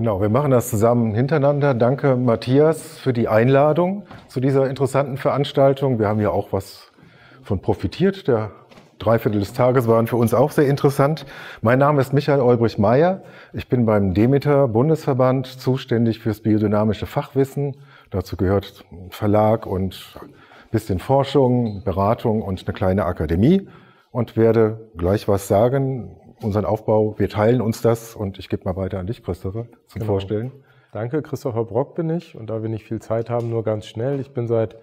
Genau, wir machen das zusammen hintereinander. Danke, Matthias, für die Einladung zu dieser interessanten Veranstaltung. Wir haben ja auch was von profitiert. Der Dreiviertel des Tages waren für uns auch sehr interessant. Mein Name ist Michael Olbrich-Meyer. Ich bin beim Demeter Bundesverband zuständig fürs biodynamische Fachwissen. Dazu gehört Verlag und bisschen Forschung, Beratung und eine kleine Akademie und werde gleich was sagen unseren Aufbau. Wir teilen uns das und ich gebe mal weiter an dich, Christopher, zum genau. Vorstellen. Danke, Christopher Brock bin ich und da wir nicht viel Zeit haben, nur ganz schnell. Ich bin seit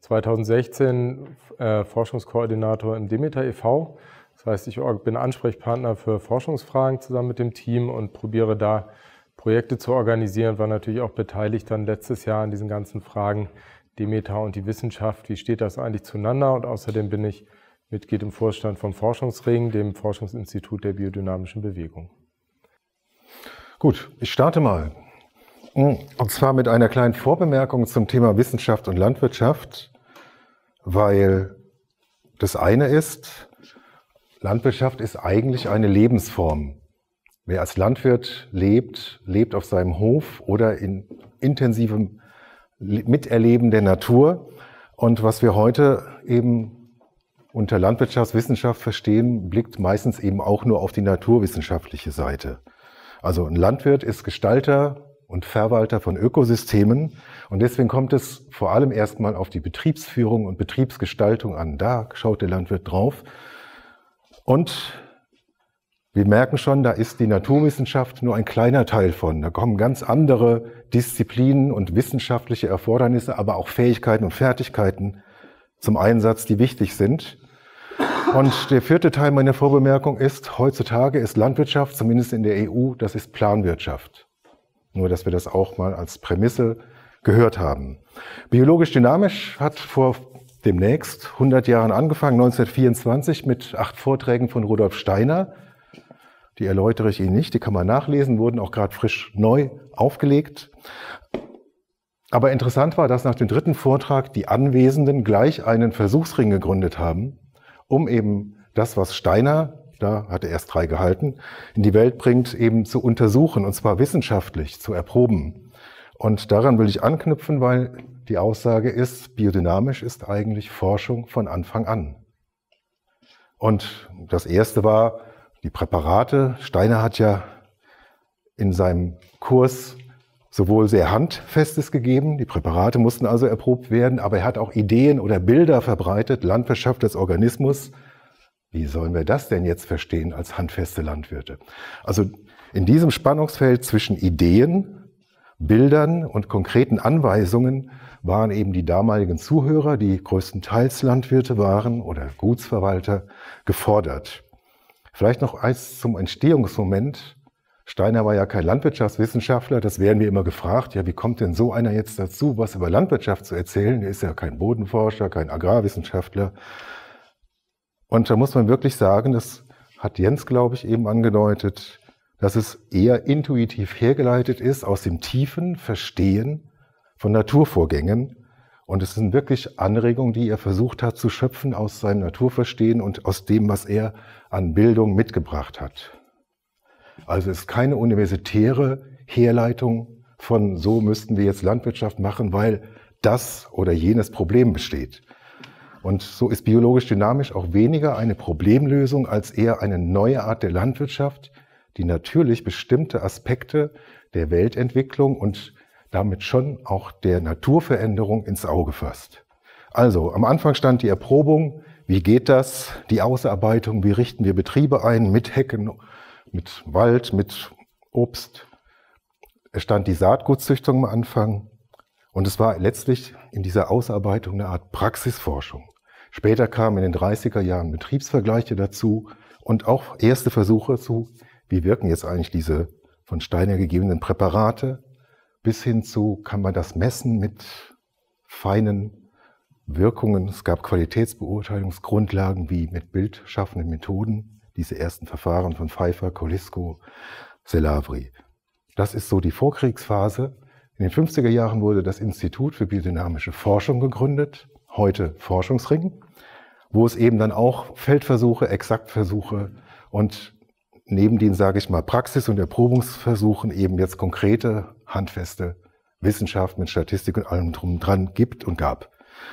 2016 äh, Forschungskoordinator im Demeter e.V. Das heißt, ich bin Ansprechpartner für Forschungsfragen zusammen mit dem Team und probiere da Projekte zu organisieren, war natürlich auch beteiligt dann letztes Jahr an diesen ganzen Fragen Demeter und die Wissenschaft, wie steht das eigentlich zueinander und außerdem bin ich Mitglied im Vorstand vom Forschungsring, dem Forschungsinstitut der biodynamischen Bewegung. Gut, ich starte mal. Und zwar mit einer kleinen Vorbemerkung zum Thema Wissenschaft und Landwirtschaft, weil das eine ist, Landwirtschaft ist eigentlich eine Lebensform. Wer als Landwirt lebt, lebt auf seinem Hof oder in intensivem Miterleben der Natur. Und was wir heute eben unter Landwirtschaftswissenschaft verstehen, blickt meistens eben auch nur auf die naturwissenschaftliche Seite. Also ein Landwirt ist Gestalter und Verwalter von Ökosystemen und deswegen kommt es vor allem erstmal auf die Betriebsführung und Betriebsgestaltung an. Da schaut der Landwirt drauf und wir merken schon, da ist die Naturwissenschaft nur ein kleiner Teil von. Da kommen ganz andere Disziplinen und wissenschaftliche Erfordernisse, aber auch Fähigkeiten und Fertigkeiten zum Einsatz, die wichtig sind. Und der vierte Teil meiner Vorbemerkung ist, heutzutage ist Landwirtschaft, zumindest in der EU, das ist Planwirtschaft. Nur, dass wir das auch mal als Prämisse gehört haben. Biologisch dynamisch hat vor demnächst 100 Jahren angefangen, 1924 mit acht Vorträgen von Rudolf Steiner. Die erläutere ich Ihnen nicht, die kann man nachlesen, wurden auch gerade frisch neu aufgelegt. Aber interessant war, dass nach dem dritten Vortrag die Anwesenden gleich einen Versuchsring gegründet haben, um eben das, was Steiner, da hatte erst drei gehalten, in die Welt bringt, eben zu untersuchen und zwar wissenschaftlich zu erproben. Und daran will ich anknüpfen, weil die Aussage ist, biodynamisch ist eigentlich Forschung von Anfang an. Und das erste war die Präparate. Steiner hat ja in seinem Kurs sowohl sehr Handfestes gegeben, die Präparate mussten also erprobt werden, aber er hat auch Ideen oder Bilder verbreitet, Landwirtschaft als Organismus. Wie sollen wir das denn jetzt verstehen als handfeste Landwirte? Also in diesem Spannungsfeld zwischen Ideen, Bildern und konkreten Anweisungen waren eben die damaligen Zuhörer, die größtenteils Landwirte waren oder Gutsverwalter, gefordert. Vielleicht noch eins zum Entstehungsmoment. Steiner war ja kein Landwirtschaftswissenschaftler, das werden wir immer gefragt, ja, wie kommt denn so einer jetzt dazu, was über Landwirtschaft zu erzählen? Er ist ja kein Bodenforscher, kein Agrarwissenschaftler. Und da muss man wirklich sagen, das hat Jens, glaube ich, eben angedeutet, dass es eher intuitiv hergeleitet ist aus dem tiefen Verstehen von Naturvorgängen. Und es sind wirklich Anregungen, die er versucht hat zu schöpfen aus seinem Naturverstehen und aus dem, was er an Bildung mitgebracht hat. Also ist keine universitäre Herleitung von so müssten wir jetzt Landwirtschaft machen, weil das oder jenes Problem besteht. Und so ist biologisch dynamisch auch weniger eine Problemlösung als eher eine neue Art der Landwirtschaft, die natürlich bestimmte Aspekte der Weltentwicklung und damit schon auch der Naturveränderung ins Auge fasst. Also, am Anfang stand die Erprobung, wie geht das, die Ausarbeitung, wie richten wir Betriebe ein mit Hecken mit Wald, mit Obst. Es stand die Saatgutzüchtung am Anfang und es war letztlich in dieser Ausarbeitung eine Art Praxisforschung. Später kamen in den 30er Jahren Betriebsvergleiche dazu und auch erste Versuche zu, wie wirken jetzt eigentlich diese von Steiner gegebenen Präparate, bis hin zu, kann man das messen mit feinen Wirkungen. Es gab Qualitätsbeurteilungsgrundlagen wie mit bildschaffenden Methoden diese ersten Verfahren von Pfeiffer, Colisco, Selavri. Das ist so die Vorkriegsphase. In den 50er Jahren wurde das Institut für biodynamische Forschung gegründet, heute Forschungsring, wo es eben dann auch Feldversuche, Exaktversuche und neben den, sage ich mal, Praxis- und Erprobungsversuchen eben jetzt konkrete, handfeste Wissenschaft mit Statistik und allem drum und dran gibt und gab.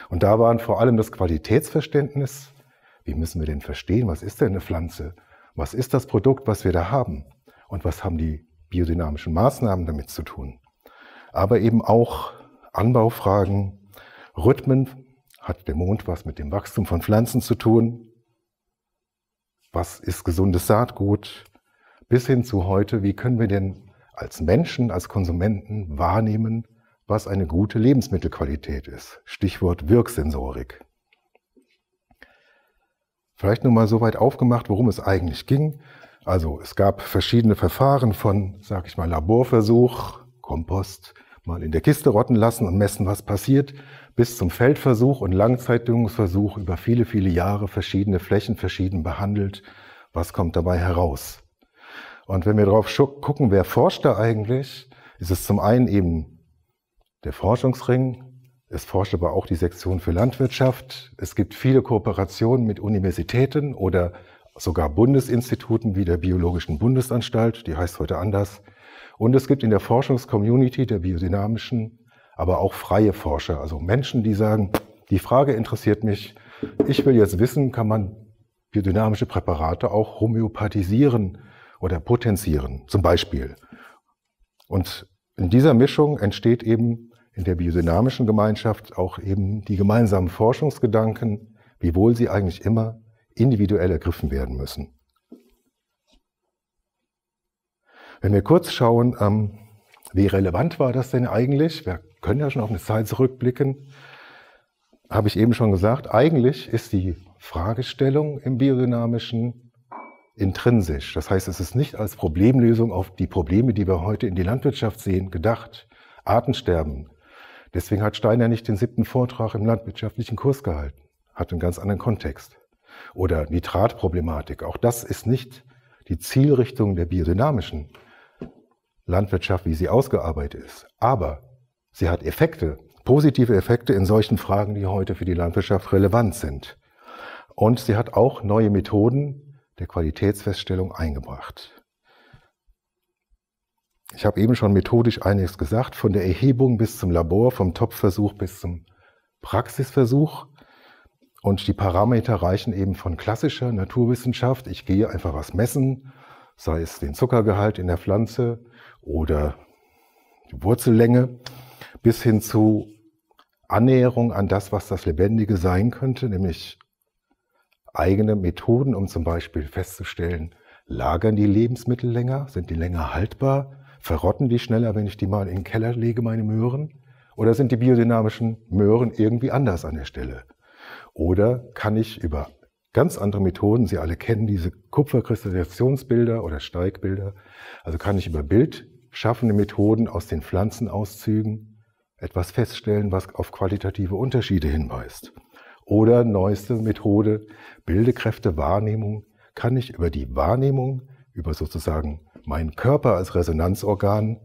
Und da waren vor allem das Qualitätsverständnis wie müssen wir denn verstehen, was ist denn eine Pflanze? Was ist das Produkt, was wir da haben? Und was haben die biodynamischen Maßnahmen damit zu tun? Aber eben auch Anbaufragen, Rhythmen, hat der Mond was mit dem Wachstum von Pflanzen zu tun? Was ist gesundes Saatgut? Bis hin zu heute, wie können wir denn als Menschen, als Konsumenten wahrnehmen, was eine gute Lebensmittelqualität ist? Stichwort Wirksensorik. Vielleicht nur mal so weit aufgemacht, worum es eigentlich ging. Also es gab verschiedene Verfahren von, sag ich mal, Laborversuch, Kompost, mal in der Kiste rotten lassen und messen, was passiert, bis zum Feldversuch und Langzeitdüngungsversuch über viele, viele Jahre verschiedene Flächen verschieden behandelt. Was kommt dabei heraus? Und wenn wir drauf gucken, wer forscht da eigentlich, ist es zum einen eben der Forschungsring, es forscht aber auch die Sektion für Landwirtschaft. Es gibt viele Kooperationen mit Universitäten oder sogar Bundesinstituten wie der Biologischen Bundesanstalt, die heißt heute anders. Und es gibt in der Forschungscommunity der biodynamischen, aber auch freie Forscher, also Menschen, die sagen, die Frage interessiert mich, ich will jetzt wissen, kann man biodynamische Präparate auch homöopathisieren oder potenzieren, zum Beispiel. Und in dieser Mischung entsteht eben in der biodynamischen Gemeinschaft auch eben die gemeinsamen Forschungsgedanken, wiewohl sie eigentlich immer individuell ergriffen werden müssen. Wenn wir kurz schauen, ähm, wie relevant war das denn eigentlich? Wir können ja schon auf eine Zeit zurückblicken. Habe ich eben schon gesagt, eigentlich ist die Fragestellung im biodynamischen intrinsisch. Das heißt, es ist nicht als Problemlösung auf die Probleme, die wir heute in die Landwirtschaft sehen, gedacht. Artensterben, Deswegen hat Steiner nicht den siebten Vortrag im landwirtschaftlichen Kurs gehalten. Hat einen ganz anderen Kontext. Oder Nitratproblematik. Auch das ist nicht die Zielrichtung der biodynamischen Landwirtschaft, wie sie ausgearbeitet ist. Aber sie hat Effekte, positive Effekte in solchen Fragen, die heute für die Landwirtschaft relevant sind. Und sie hat auch neue Methoden der Qualitätsfeststellung eingebracht. Ich habe eben schon methodisch einiges gesagt, von der Erhebung bis zum Labor, vom Topfversuch bis zum Praxisversuch. Und die Parameter reichen eben von klassischer Naturwissenschaft. Ich gehe einfach was messen, sei es den Zuckergehalt in der Pflanze oder die Wurzellänge, bis hin zu Annäherung an das, was das Lebendige sein könnte, nämlich eigene Methoden, um zum Beispiel festzustellen, lagern die Lebensmittel länger, sind die länger haltbar, Verrotten die schneller, wenn ich die mal in den Keller lege, meine Möhren? Oder sind die biodynamischen Möhren irgendwie anders an der Stelle? Oder kann ich über ganz andere Methoden, Sie alle kennen diese Kupferkristallisationsbilder oder Steigbilder, also kann ich über bildschaffende Methoden aus den Pflanzenauszügen etwas feststellen, was auf qualitative Unterschiede hinweist. Oder neueste Methode, Bildekräftewahrnehmung, kann ich über die Wahrnehmung, über sozusagen mein Körper als Resonanzorgan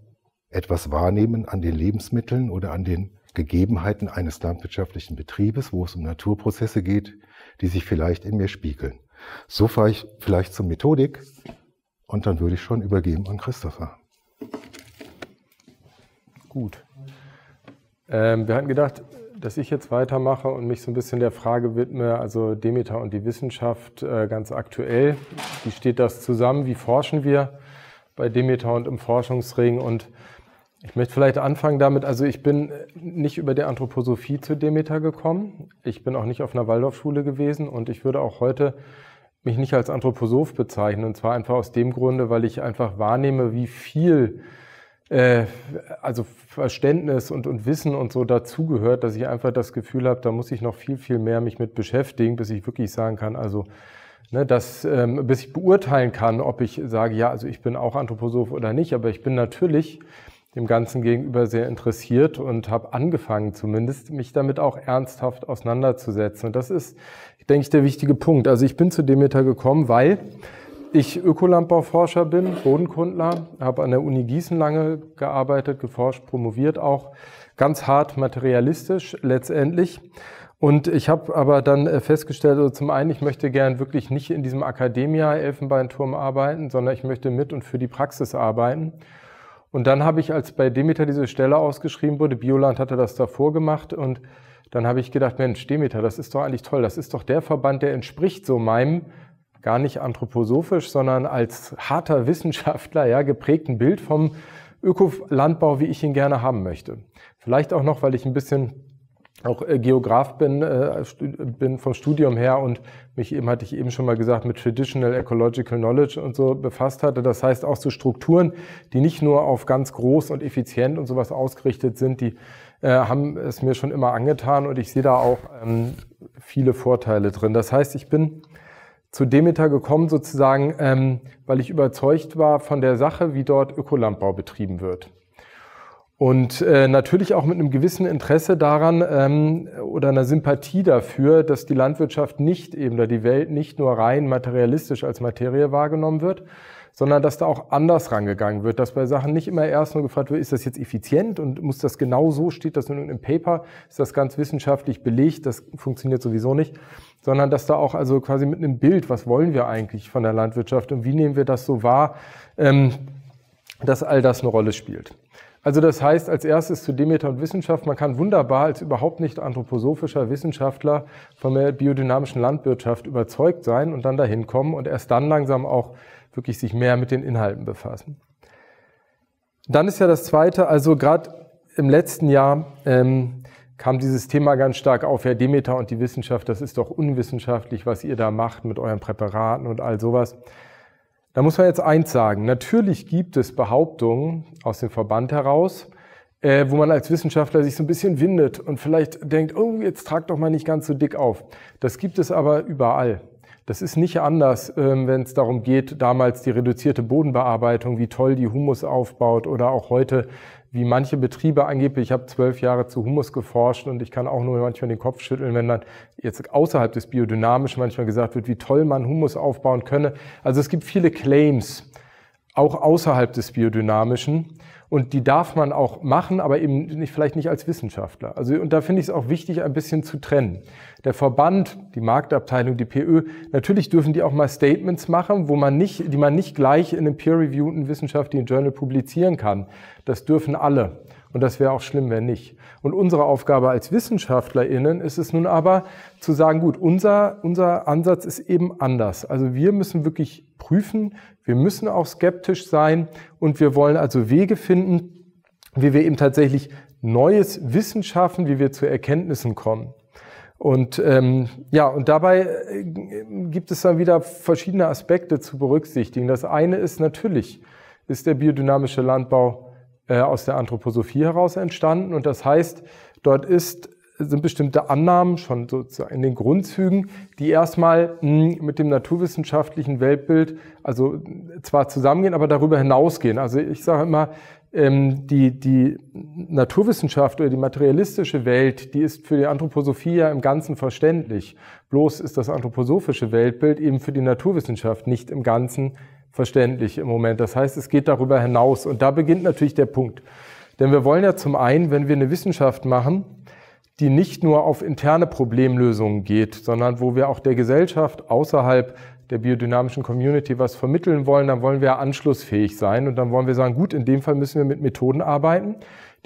etwas wahrnehmen an den Lebensmitteln oder an den Gegebenheiten eines landwirtschaftlichen Betriebes, wo es um Naturprozesse geht, die sich vielleicht in mir spiegeln. So fahre ich vielleicht zur Methodik und dann würde ich schon übergeben an Christopher. Gut. Ähm, wir hatten gedacht, dass ich jetzt weitermache und mich so ein bisschen der Frage widme, also Demeter und die Wissenschaft äh, ganz aktuell. Wie steht das zusammen? Wie forschen wir? bei Demeter und im Forschungsring. Und ich möchte vielleicht anfangen damit, also ich bin nicht über die Anthroposophie zu Demeter gekommen. Ich bin auch nicht auf einer Waldorfschule gewesen und ich würde auch heute mich nicht als Anthroposoph bezeichnen. Und zwar einfach aus dem Grunde, weil ich einfach wahrnehme, wie viel äh, also Verständnis und, und Wissen und so dazugehört, dass ich einfach das Gefühl habe, da muss ich noch viel, viel mehr mich mit beschäftigen, bis ich wirklich sagen kann, also ne, dass, ähm, bis ich beurteilen kann, ob ich sage, ja, also ich bin auch Anthroposoph oder nicht, aber ich bin natürlich dem Ganzen gegenüber sehr interessiert und habe angefangen zumindest, mich damit auch ernsthaft auseinanderzusetzen. Und das ist, denke ich, der wichtige Punkt. Also ich bin zu Demeter gekommen, weil ich Ökolandbauforscher bin, Bodenkundler, habe an der Uni Gießen lange gearbeitet, geforscht, promoviert auch, ganz hart materialistisch letztendlich und ich habe aber dann äh, festgestellt, also zum einen, ich möchte gern wirklich nicht in diesem akademia elfenbeinturm arbeiten, sondern ich möchte mit und für die Praxis arbeiten. Und dann habe ich, als bei Demeter diese Stelle ausgeschrieben wurde, Bioland hatte das davor gemacht und dann habe ich gedacht, Mensch, Demeter, das ist doch eigentlich toll. Das ist doch der Verband, der entspricht so meinem, gar nicht anthroposophisch, sondern als harter Wissenschaftler, ja, geprägten Bild vom Ökolandbau, wie ich ihn gerne haben möchte. Vielleicht auch noch, weil ich ein bisschen auch äh, Geograf bin, äh, bin vom Studium her und mich eben, hatte ich eben schon mal gesagt, mit Traditional Ecological Knowledge und so befasst hatte. Das heißt auch so Strukturen, die nicht nur auf ganz groß und effizient und sowas ausgerichtet sind, die äh, haben es mir schon immer angetan und ich sehe da auch ähm, viele Vorteile drin. Das heißt, ich bin zu Demeter gekommen sozusagen, ähm, weil ich überzeugt war von der Sache, wie dort Ökolandbau betrieben wird. Und äh, natürlich auch mit einem gewissen Interesse daran ähm, oder einer Sympathie dafür, dass die Landwirtschaft nicht eben oder die Welt nicht nur rein materialistisch als Materie wahrgenommen wird, sondern dass da auch anders rangegangen wird, dass bei Sachen nicht immer erst nur gefragt wird, ist das jetzt effizient und muss das genau so, steht das in irgendeinem Paper, ist das ganz wissenschaftlich belegt, das funktioniert sowieso nicht, sondern dass da auch also quasi mit einem Bild, was wollen wir eigentlich von der Landwirtschaft und wie nehmen wir das so wahr, ähm, dass all das eine Rolle spielt. Also das heißt als erstes zu Demeter und Wissenschaft, man kann wunderbar als überhaupt nicht anthroposophischer Wissenschaftler von der biodynamischen Landwirtschaft überzeugt sein und dann dahin kommen und erst dann langsam auch wirklich sich mehr mit den Inhalten befassen. Dann ist ja das Zweite, also gerade im letzten Jahr ähm, kam dieses Thema ganz stark auf, Herr Demeter und die Wissenschaft, das ist doch unwissenschaftlich, was ihr da macht mit euren Präparaten und all sowas. Da muss man jetzt eins sagen. Natürlich gibt es Behauptungen aus dem Verband heraus, äh, wo man als Wissenschaftler sich so ein bisschen windet und vielleicht denkt, oh, jetzt tragt doch mal nicht ganz so dick auf. Das gibt es aber überall. Das ist nicht anders, ähm, wenn es darum geht, damals die reduzierte Bodenbearbeitung, wie toll die Humus aufbaut oder auch heute wie manche Betriebe angeblich, ich habe zwölf Jahre zu Humus geforscht und ich kann auch nur manchmal den Kopf schütteln, wenn dann jetzt außerhalb des Biodynamischen manchmal gesagt wird, wie toll man Humus aufbauen könne. Also es gibt viele Claims auch außerhalb des Biodynamischen. Und die darf man auch machen, aber eben nicht, vielleicht nicht als Wissenschaftler. Also, und da finde ich es auch wichtig, ein bisschen zu trennen. Der Verband, die Marktabteilung, die PÖ, natürlich dürfen die auch mal Statements machen, wo man nicht, die man nicht gleich in einem peer-reviewten wissenschaftlichen Journal publizieren kann. Das dürfen alle. Und das wäre auch schlimm, wenn nicht. Und unsere Aufgabe als WissenschaftlerInnen ist es nun aber zu sagen, gut, unser, unser Ansatz ist eben anders. Also wir müssen wirklich prüfen, wir müssen auch skeptisch sein und wir wollen also Wege finden, wie wir eben tatsächlich neues Wissen schaffen, wie wir zu Erkenntnissen kommen. Und ähm, ja, und dabei äh, gibt es dann wieder verschiedene Aspekte zu berücksichtigen. Das eine ist natürlich, ist der biodynamische Landbau äh, aus der Anthroposophie heraus entstanden. Und das heißt, dort ist, sind bestimmte Annahmen schon sozusagen in den Grundzügen, die erstmal hm, mit dem naturwissenschaftlichen Weltbild, also zwar zusammengehen, aber darüber hinausgehen. Also ich sage immer, ähm, die, die Naturwissenschaft oder die materialistische Welt, die ist für die Anthroposophie ja im Ganzen verständlich. Bloß ist das anthroposophische Weltbild eben für die Naturwissenschaft nicht im Ganzen verständlich im Moment. Das heißt, es geht darüber hinaus. Und da beginnt natürlich der Punkt. Denn wir wollen ja zum einen, wenn wir eine Wissenschaft machen, die nicht nur auf interne Problemlösungen geht, sondern wo wir auch der Gesellschaft außerhalb der biodynamischen Community was vermitteln wollen, dann wollen wir anschlussfähig sein und dann wollen wir sagen, gut, in dem Fall müssen wir mit Methoden arbeiten,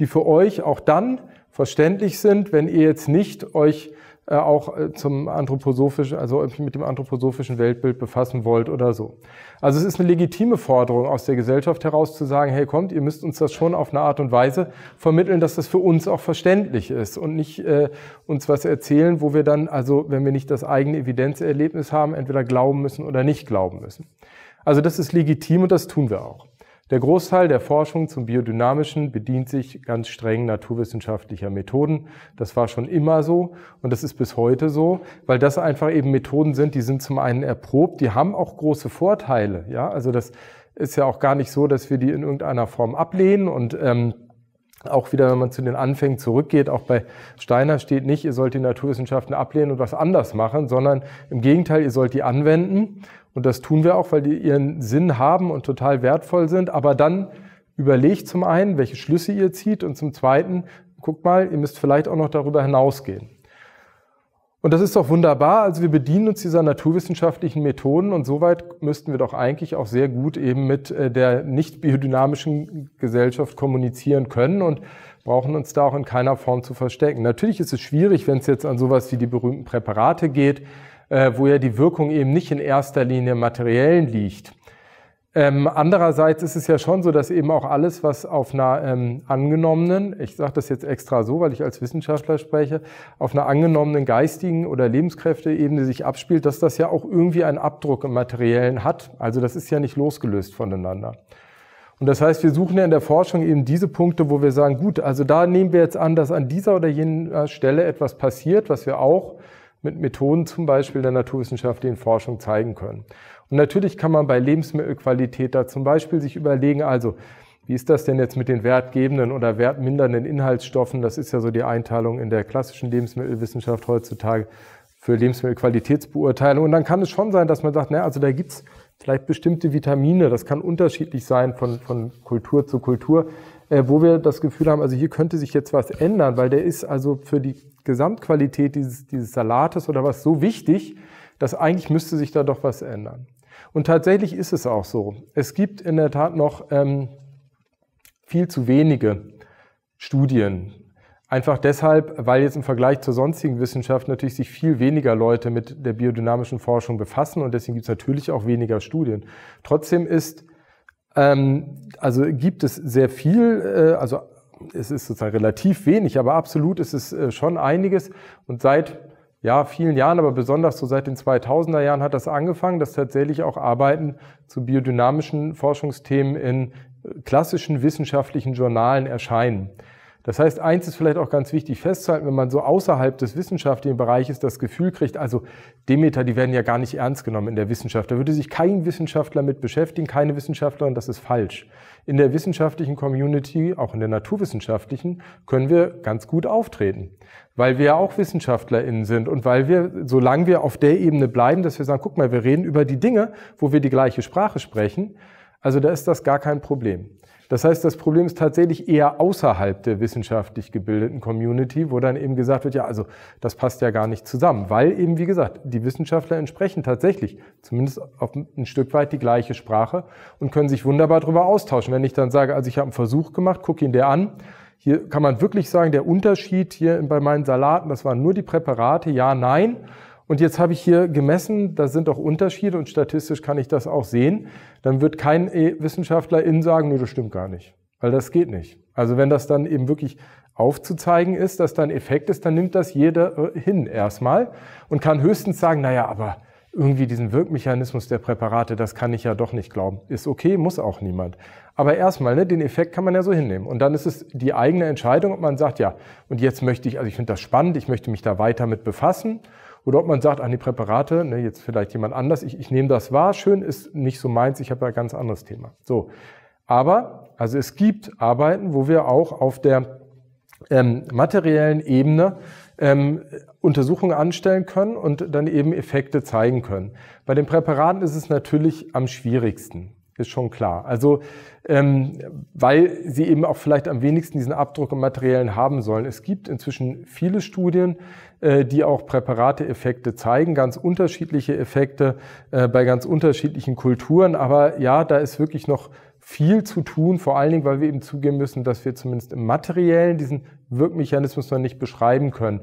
die für euch auch dann verständlich sind, wenn ihr jetzt nicht euch äh, auch äh, zum anthroposophischen, also mit dem anthroposophischen Weltbild befassen wollt oder so. Also es ist eine legitime Forderung aus der Gesellschaft heraus zu sagen, hey kommt, ihr müsst uns das schon auf eine Art und Weise vermitteln, dass das für uns auch verständlich ist und nicht äh, uns was erzählen, wo wir dann, also wenn wir nicht das eigene Evidenzerlebnis haben, entweder glauben müssen oder nicht glauben müssen. Also das ist legitim und das tun wir auch. Der Großteil der Forschung zum Biodynamischen bedient sich ganz streng naturwissenschaftlicher Methoden. Das war schon immer so und das ist bis heute so, weil das einfach eben Methoden sind, die sind zum einen erprobt, die haben auch große Vorteile. Ja, also das ist ja auch gar nicht so, dass wir die in irgendeiner Form ablehnen und ähm, auch wieder, wenn man zu den Anfängen zurückgeht, auch bei Steiner steht nicht, ihr sollt die Naturwissenschaften ablehnen und was anders machen, sondern im Gegenteil, ihr sollt die anwenden. Und das tun wir auch, weil die ihren Sinn haben und total wertvoll sind. Aber dann überlegt zum einen, welche Schlüsse ihr zieht und zum zweiten, guckt mal, ihr müsst vielleicht auch noch darüber hinausgehen. Und das ist doch wunderbar. Also wir bedienen uns dieser naturwissenschaftlichen Methoden und soweit müssten wir doch eigentlich auch sehr gut eben mit äh, der nicht biodynamischen Gesellschaft kommunizieren können und brauchen uns da auch in keiner Form zu verstecken. Natürlich ist es schwierig, wenn es jetzt an sowas wie die berühmten Präparate geht, äh, wo ja die Wirkung eben nicht in erster Linie materiellen liegt. Ähm, andererseits ist es ja schon so, dass eben auch alles, was auf einer ähm, angenommenen, ich sage das jetzt extra so, weil ich als Wissenschaftler spreche, auf einer angenommenen geistigen oder Lebenskräfteebene sich abspielt, dass das ja auch irgendwie einen Abdruck im Materiellen hat. Also das ist ja nicht losgelöst voneinander. Und das heißt, wir suchen ja in der Forschung eben diese Punkte, wo wir sagen, gut, also da nehmen wir jetzt an, dass an dieser oder jener Stelle etwas passiert, was wir auch mit Methoden zum Beispiel der naturwissenschaftlichen Forschung zeigen können. Und natürlich kann man bei Lebensmittelqualität da zum Beispiel sich überlegen, also wie ist das denn jetzt mit den wertgebenden oder wertmindernden Inhaltsstoffen? Das ist ja so die Einteilung in der klassischen Lebensmittelwissenschaft heutzutage für Lebensmittelqualitätsbeurteilung. Und dann kann es schon sein, dass man sagt, na, also da gibt's vielleicht bestimmte Vitamine, das kann unterschiedlich sein von, von Kultur zu Kultur, äh, wo wir das Gefühl haben, also hier könnte sich jetzt was ändern, weil der ist also für die Gesamtqualität dieses, dieses Salates oder was so wichtig, dass eigentlich müsste sich da doch was ändern. Und tatsächlich ist es auch so. Es gibt in der Tat noch ähm, viel zu wenige Studien. Einfach deshalb, weil jetzt im Vergleich zur sonstigen Wissenschaft natürlich sich viel weniger Leute mit der biodynamischen Forschung befassen und deswegen gibt es natürlich auch weniger Studien. Trotzdem ist ähm, also gibt es sehr viel, äh, also es ist sozusagen relativ wenig, aber absolut ist es äh, schon einiges. Und seit ja, vielen Jahren, aber besonders so seit den 2000er Jahren hat das angefangen, dass tatsächlich auch Arbeiten zu biodynamischen Forschungsthemen in äh, klassischen wissenschaftlichen Journalen erscheinen. Das heißt, eins ist vielleicht auch ganz wichtig festzuhalten, wenn man so außerhalb des wissenschaftlichen Bereiches das Gefühl kriegt, also Demeter, die werden ja gar nicht ernst genommen in der Wissenschaft. Da würde sich kein Wissenschaftler mit beschäftigen, keine Wissenschaftlerin, das ist falsch. In der wissenschaftlichen Community, auch in der naturwissenschaftlichen, können wir ganz gut auftreten, weil wir ja auch WissenschaftlerInnen sind und weil wir, solange wir auf der Ebene bleiben, dass wir sagen, guck mal, wir reden über die Dinge, wo wir die gleiche Sprache sprechen, also da ist das gar kein Problem. Das heißt, das Problem ist tatsächlich eher außerhalb der wissenschaftlich gebildeten Community, wo dann eben gesagt wird, ja, also das passt ja gar nicht zusammen, weil eben, wie gesagt, die Wissenschaftler entsprechen tatsächlich zumindest auf ein Stück weit die gleiche Sprache und können sich wunderbar darüber austauschen. Wenn ich dann sage, also ich habe einen Versuch gemacht, gucke ihn der an, hier kann man wirklich sagen, der Unterschied hier bei meinen Salaten, das waren nur die Präparate, ja, nein. Und jetzt habe ich hier gemessen, da sind auch Unterschiede und statistisch kann ich das auch sehen. Dann wird kein Wissenschaftler innen sagen, nur das stimmt gar nicht, weil das geht nicht. Also wenn das dann eben wirklich aufzuzeigen ist, dass da ein Effekt ist, dann nimmt das jeder äh, hin erstmal und kann höchstens sagen, naja, aber irgendwie diesen Wirkmechanismus der Präparate, das kann ich ja doch nicht glauben. Ist okay, muss auch niemand. Aber erstmal, ne, den Effekt kann man ja so hinnehmen. Und dann ist es die eigene Entscheidung, ob man sagt, ja, und jetzt möchte ich, also ich finde das spannend, ich möchte mich da weiter mit befassen oder ob man sagt, an ah, die Präparate, ne, jetzt vielleicht jemand anders, ich, ich nehme das wahr, schön, ist nicht so meins, ich habe da ein ganz anderes Thema. So. Aber, also es gibt Arbeiten, wo wir auch auf der ähm, materiellen Ebene ähm, Untersuchungen anstellen können und dann eben Effekte zeigen können. Bei den Präparaten ist es natürlich am schwierigsten ist schon klar. Also ähm, weil sie eben auch vielleicht am wenigsten diesen Abdruck im Materiellen haben sollen. Es gibt inzwischen viele Studien, äh, die auch Präparate-Effekte zeigen, ganz unterschiedliche Effekte äh, bei ganz unterschiedlichen Kulturen. Aber ja, da ist wirklich noch viel zu tun, vor allen Dingen, weil wir eben zugehen müssen, dass wir zumindest im Materiellen diesen Wirkmechanismus noch nicht beschreiben können.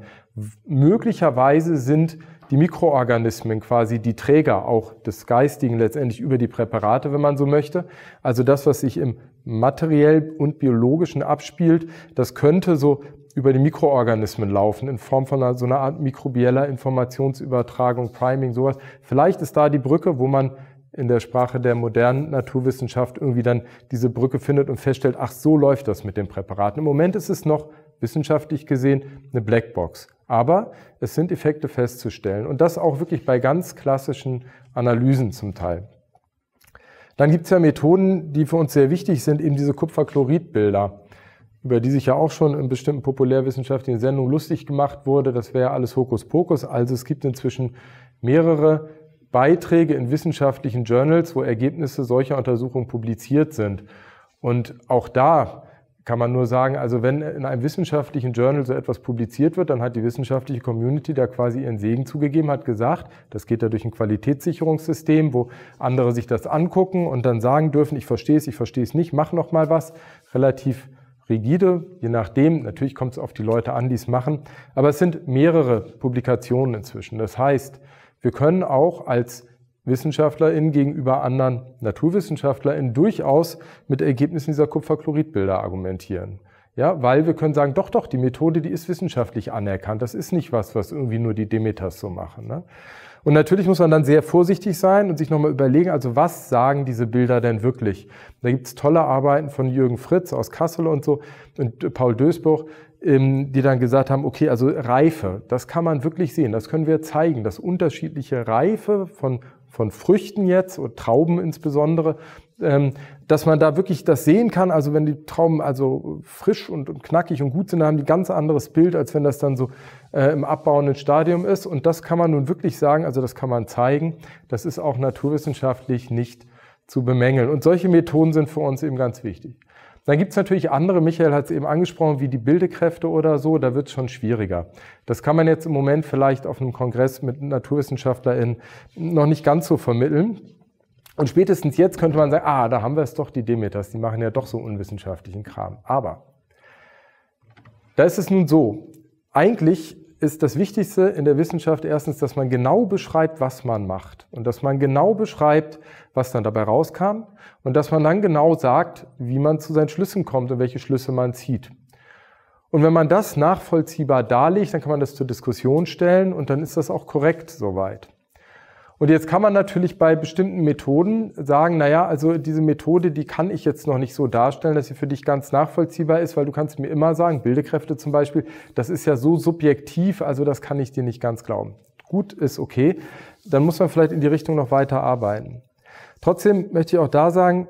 Möglicherweise sind die Mikroorganismen quasi die Träger auch des Geistigen letztendlich über die Präparate, wenn man so möchte. Also das, was sich im materiell und biologischen abspielt, das könnte so über die Mikroorganismen laufen in Form von einer, so einer Art mikrobieller Informationsübertragung, Priming, sowas. Vielleicht ist da die Brücke, wo man in der Sprache der modernen Naturwissenschaft irgendwie dann diese Brücke findet und feststellt, ach, so läuft das mit den Präparaten. Im Moment ist es noch wissenschaftlich gesehen eine Blackbox. Aber es sind Effekte festzustellen und das auch wirklich bei ganz klassischen Analysen zum Teil. Dann gibt es ja Methoden, die für uns sehr wichtig sind, eben diese Kupferchloridbilder, über die sich ja auch schon in bestimmten populärwissenschaftlichen Sendungen lustig gemacht wurde. Das wäre ja alles Hokuspokus. Also es gibt inzwischen mehrere Beiträge in wissenschaftlichen Journals, wo Ergebnisse solcher Untersuchungen publiziert sind. Und auch da kann man nur sagen, also wenn in einem wissenschaftlichen Journal so etwas publiziert wird, dann hat die wissenschaftliche Community da quasi ihren Segen zugegeben, hat gesagt, das geht da durch ein Qualitätssicherungssystem, wo andere sich das angucken und dann sagen dürfen, ich verstehe es, ich verstehe es nicht, mach noch mal was, relativ rigide, je nachdem, natürlich kommt es auf die Leute an, die es machen, aber es sind mehrere Publikationen inzwischen. Das heißt, wir können auch als WissenschaftlerInnen gegenüber anderen NaturwissenschaftlerInnen durchaus mit Ergebnissen dieser Kupferchloridbilder argumentieren. Ja, weil wir können sagen, doch, doch, die Methode, die ist wissenschaftlich anerkannt. Das ist nicht was, was irgendwie nur die Demeters so machen. Ne? Und natürlich muss man dann sehr vorsichtig sein und sich nochmal überlegen, also was sagen diese Bilder denn wirklich? Da gibt's tolle Arbeiten von Jürgen Fritz aus Kassel und so und Paul Dösbuch, ähm, die dann gesagt haben, okay, also Reife, das kann man wirklich sehen, das können wir zeigen, dass unterschiedliche Reife von von Früchten jetzt und Trauben insbesondere, ähm, dass man da wirklich das sehen kann. Also wenn die Trauben also frisch und, und knackig und gut sind, dann haben die ganz anderes Bild, als wenn das dann so äh, im abbauenden Stadium ist. Und das kann man nun wirklich sagen, also das kann man zeigen. Das ist auch naturwissenschaftlich nicht zu bemängeln. Und solche Methoden sind für uns eben ganz wichtig. Dann gibt es natürlich andere, Michael hat es eben angesprochen, wie die Bildekräfte oder so, da wird es schon schwieriger. Das kann man jetzt im Moment vielleicht auf einem Kongress mit NaturwissenschaftlerInnen noch nicht ganz so vermitteln. Und spätestens jetzt könnte man sagen, ah, da haben wir es doch, die Demeters, die machen ja doch so unwissenschaftlichen Kram. Aber da ist es nun so, eigentlich ist das Wichtigste in der Wissenschaft erstens, dass man genau beschreibt, was man macht und dass man genau beschreibt, was dann dabei rauskam und dass man dann genau sagt, wie man zu seinen Schlüssen kommt und welche Schlüsse man zieht. Und wenn man das nachvollziehbar darlegt, dann kann man das zur Diskussion stellen und dann ist das auch korrekt soweit. Und jetzt kann man natürlich bei bestimmten Methoden sagen, naja, also diese Methode, die kann ich jetzt noch nicht so darstellen, dass sie für dich ganz nachvollziehbar ist, weil du kannst mir immer sagen, Bildekräfte zum Beispiel, das ist ja so subjektiv, also das kann ich dir nicht ganz glauben. Gut ist okay, dann muss man vielleicht in die Richtung noch weiter arbeiten. Trotzdem möchte ich auch da sagen,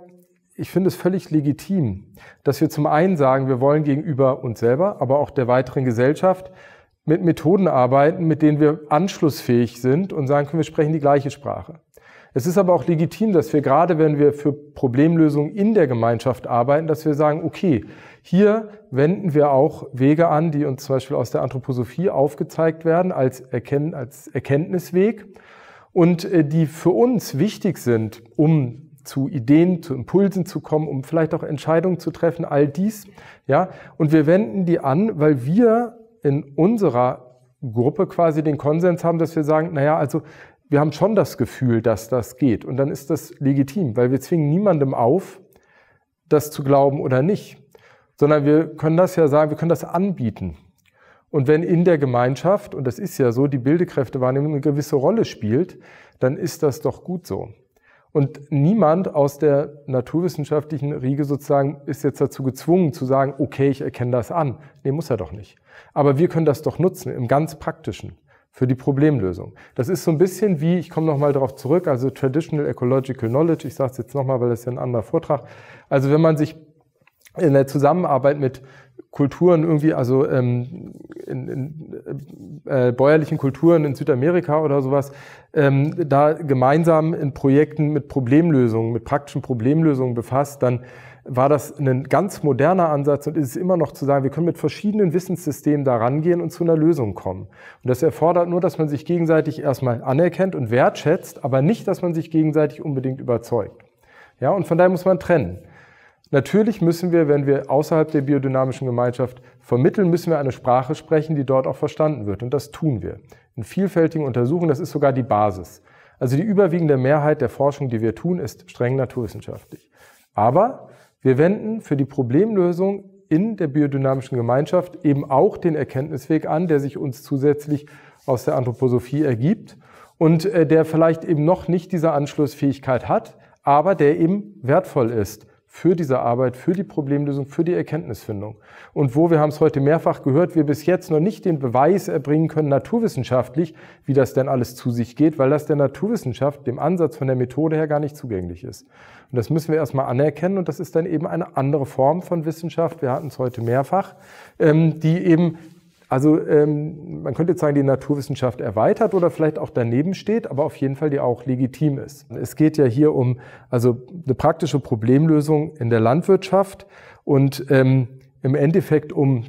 ich finde es völlig legitim, dass wir zum einen sagen, wir wollen gegenüber uns selber, aber auch der weiteren Gesellschaft mit Methoden arbeiten, mit denen wir anschlussfähig sind und sagen können, wir sprechen die gleiche Sprache. Es ist aber auch legitim, dass wir gerade, wenn wir für Problemlösungen in der Gemeinschaft arbeiten, dass wir sagen, okay, hier wenden wir auch Wege an, die uns zum Beispiel aus der Anthroposophie aufgezeigt werden als, Erken als Erkenntnisweg und äh, die für uns wichtig sind, um zu Ideen, zu Impulsen zu kommen, um vielleicht auch Entscheidungen zu treffen, all dies, ja. Und wir wenden die an, weil wir in unserer Gruppe quasi den Konsens haben, dass wir sagen, naja, also wir haben schon das Gefühl, dass das geht. Und dann ist das legitim, weil wir zwingen niemandem auf, das zu glauben oder nicht, sondern wir können das ja sagen, wir können das anbieten. Und wenn in der Gemeinschaft, und das ist ja so, die Bildekräftewahrnehmung eine gewisse Rolle spielt, dann ist das doch gut so. Und niemand aus der naturwissenschaftlichen Riege sozusagen ist jetzt dazu gezwungen zu sagen, okay, ich erkenne das an. Nee, muss er doch nicht. Aber wir können das doch nutzen im ganz praktischen für die Problemlösung. Das ist so ein bisschen wie, ich komme nochmal darauf zurück, also Traditional Ecological Knowledge, ich sage es jetzt nochmal, weil das ist ja ein anderer Vortrag. Also wenn man sich in der Zusammenarbeit mit Kulturen irgendwie, also ähm, in, in äh, bäuerlichen Kulturen in Südamerika oder sowas, ähm, da gemeinsam in Projekten mit Problemlösungen, mit praktischen Problemlösungen befasst, dann war das ein ganz moderner Ansatz und ist es immer noch zu sagen, wir können mit verschiedenen Wissenssystemen da rangehen und zu einer Lösung kommen. Und das erfordert nur, dass man sich gegenseitig erstmal anerkennt und wertschätzt, aber nicht, dass man sich gegenseitig unbedingt überzeugt. Ja, und von daher muss man trennen. Natürlich müssen wir, wenn wir außerhalb der biodynamischen Gemeinschaft vermitteln, müssen wir eine Sprache sprechen, die dort auch verstanden wird. Und das tun wir. In vielfältigen Untersuchungen, das ist sogar die Basis. Also die überwiegende Mehrheit der Forschung, die wir tun, ist streng naturwissenschaftlich. Aber wir wenden für die Problemlösung in der biodynamischen Gemeinschaft eben auch den Erkenntnisweg an, der sich uns zusätzlich aus der Anthroposophie ergibt und äh, der vielleicht eben noch nicht diese Anschlussfähigkeit hat, aber der eben wertvoll ist für diese Arbeit, für die Problemlösung, für die Erkenntnisfindung. Und wo, wir haben es heute mehrfach gehört, wir bis jetzt noch nicht den Beweis erbringen können, naturwissenschaftlich, wie das denn alles zu sich geht, weil das der Naturwissenschaft, dem Ansatz von der Methode her gar nicht zugänglich ist. Und das müssen wir erstmal anerkennen und das ist dann eben eine andere Form von Wissenschaft, wir hatten es heute mehrfach, ähm, die eben also ähm, man könnte jetzt sagen, die Naturwissenschaft erweitert oder vielleicht auch daneben steht, aber auf jeden Fall die auch legitim ist. Es geht ja hier um also eine praktische Problemlösung in der Landwirtschaft und ähm, im Endeffekt um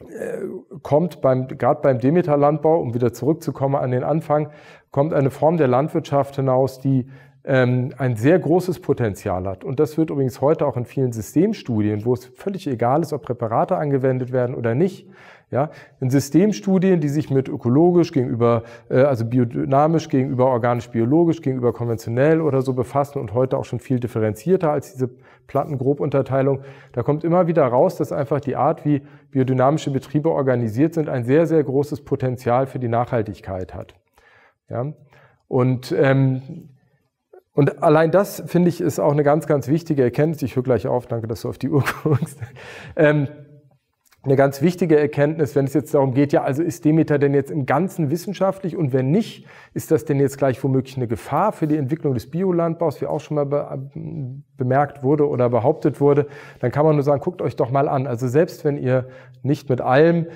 äh, kommt beim gerade beim Demeterlandbau, um wieder zurückzukommen an den Anfang, kommt eine Form der Landwirtschaft hinaus, die ähm, ein sehr großes Potenzial hat. Und das wird übrigens heute auch in vielen Systemstudien, wo es völlig egal ist, ob Präparate angewendet werden oder nicht, ja, in Systemstudien, die sich mit ökologisch gegenüber, äh, also biodynamisch gegenüber organisch-biologisch gegenüber konventionell oder so befassen und heute auch schon viel differenzierter als diese Plattengrobunterteilung, da kommt immer wieder raus, dass einfach die Art, wie biodynamische Betriebe organisiert sind, ein sehr, sehr großes Potenzial für die Nachhaltigkeit hat. Ja, und ähm, und allein das, finde ich, ist auch eine ganz, ganz wichtige Erkenntnis. Ich höre gleich auf, danke, dass du auf die Uhr guckst. Ähm, eine ganz wichtige Erkenntnis, wenn es jetzt darum geht, ja, also ist Demeter denn jetzt im Ganzen wissenschaftlich und wenn nicht, ist das denn jetzt gleich womöglich eine Gefahr für die Entwicklung des Biolandbaus, wie auch schon mal be äh, bemerkt wurde oder behauptet wurde, dann kann man nur sagen, guckt euch doch mal an. Also selbst wenn ihr nicht mit allem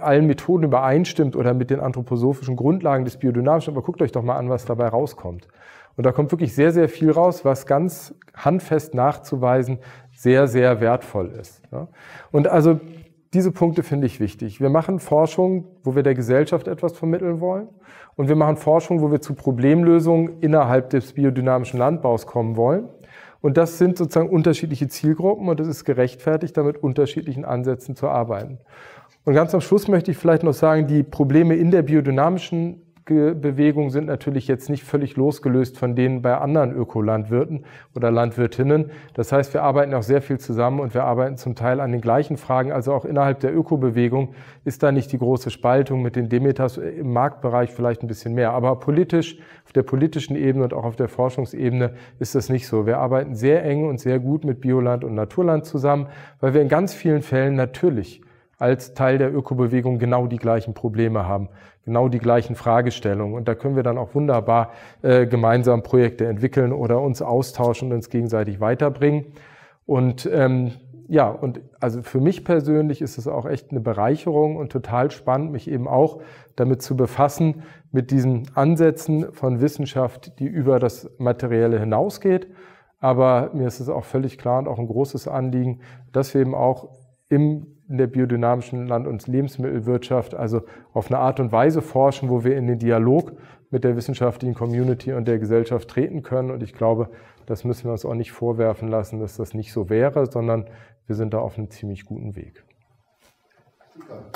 allen Methoden übereinstimmt oder mit den anthroposophischen Grundlagen des Biodynamischen, aber guckt euch doch mal an, was dabei rauskommt. Und da kommt wirklich sehr, sehr viel raus, was ganz handfest nachzuweisen sehr, sehr wertvoll ist. Und also diese Punkte finde ich wichtig. Wir machen Forschung, wo wir der Gesellschaft etwas vermitteln wollen. Und wir machen Forschung, wo wir zu Problemlösungen innerhalb des biodynamischen Landbaus kommen wollen. Und das sind sozusagen unterschiedliche Zielgruppen und es ist gerechtfertigt, damit unterschiedlichen Ansätzen zu arbeiten. Und ganz am Schluss möchte ich vielleicht noch sagen, die Probleme in der biodynamischen Bewegung sind natürlich jetzt nicht völlig losgelöst von denen bei anderen Ökolandwirten oder Landwirtinnen. Das heißt, wir arbeiten auch sehr viel zusammen und wir arbeiten zum Teil an den gleichen Fragen. Also auch innerhalb der Ökobewegung ist da nicht die große Spaltung mit den Demeters im Marktbereich vielleicht ein bisschen mehr. Aber politisch, auf der politischen Ebene und auch auf der Forschungsebene ist das nicht so. Wir arbeiten sehr eng und sehr gut mit Bioland und Naturland zusammen, weil wir in ganz vielen Fällen natürlich als Teil der Ökobewegung genau die gleichen Probleme haben, genau die gleichen Fragestellungen. Und da können wir dann auch wunderbar äh, gemeinsam Projekte entwickeln oder uns austauschen und uns gegenseitig weiterbringen. Und ähm, ja, und also für mich persönlich ist es auch echt eine Bereicherung und total spannend, mich eben auch damit zu befassen, mit diesen Ansätzen von Wissenschaft, die über das Materielle hinausgeht. Aber mir ist es auch völlig klar und auch ein großes Anliegen, dass wir eben auch in der biodynamischen Land- und Lebensmittelwirtschaft, also auf eine Art und Weise forschen, wo wir in den Dialog mit der wissenschaftlichen Community und der Gesellschaft treten können. Und ich glaube, das müssen wir uns auch nicht vorwerfen lassen, dass das nicht so wäre, sondern wir sind da auf einem ziemlich guten Weg. Super.